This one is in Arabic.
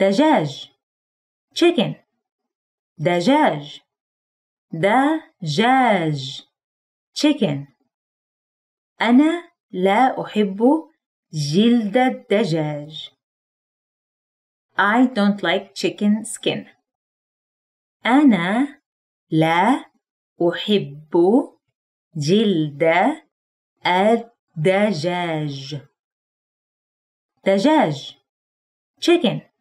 دجاج chicken دجاج دجاج chicken أنا لا أحب جلد الدجاج I don't like chicken skin أنا لا أحب جلد الدجاج دجاج chicken